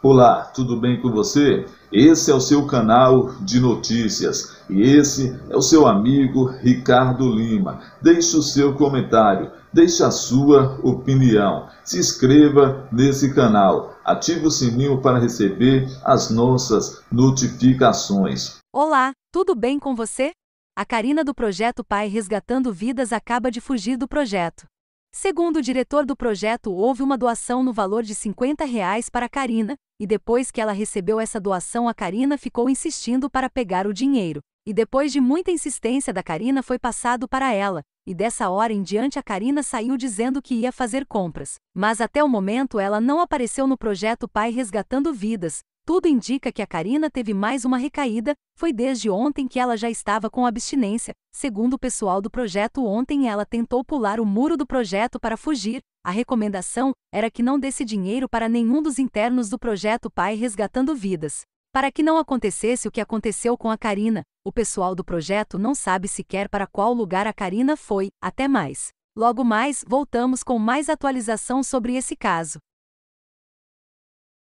Olá, tudo bem com você? Esse é o seu canal de notícias e esse é o seu amigo Ricardo Lima. Deixe o seu comentário, deixe a sua opinião, se inscreva nesse canal, ative o sininho para receber as nossas notificações. Olá, tudo bem com você? A Karina do Projeto Pai Resgatando Vidas acaba de fugir do projeto. Segundo o diretor do projeto, houve uma doação no valor de 50 reais para Karina, e depois que ela recebeu essa doação, a Karina ficou insistindo para pegar o dinheiro. E depois de muita insistência da Karina foi passado para ela, e dessa hora em diante a Karina saiu dizendo que ia fazer compras. Mas até o momento ela não apareceu no projeto Pai Resgatando Vidas, tudo indica que a Karina teve mais uma recaída, foi desde ontem que ela já estava com abstinência. Segundo o pessoal do projeto, ontem ela tentou pular o muro do projeto para fugir. A recomendação era que não desse dinheiro para nenhum dos internos do projeto Pai Resgatando Vidas. Para que não acontecesse o que aconteceu com a Karina, o pessoal do projeto não sabe sequer para qual lugar a Karina foi, até mais. Logo mais, voltamos com mais atualização sobre esse caso.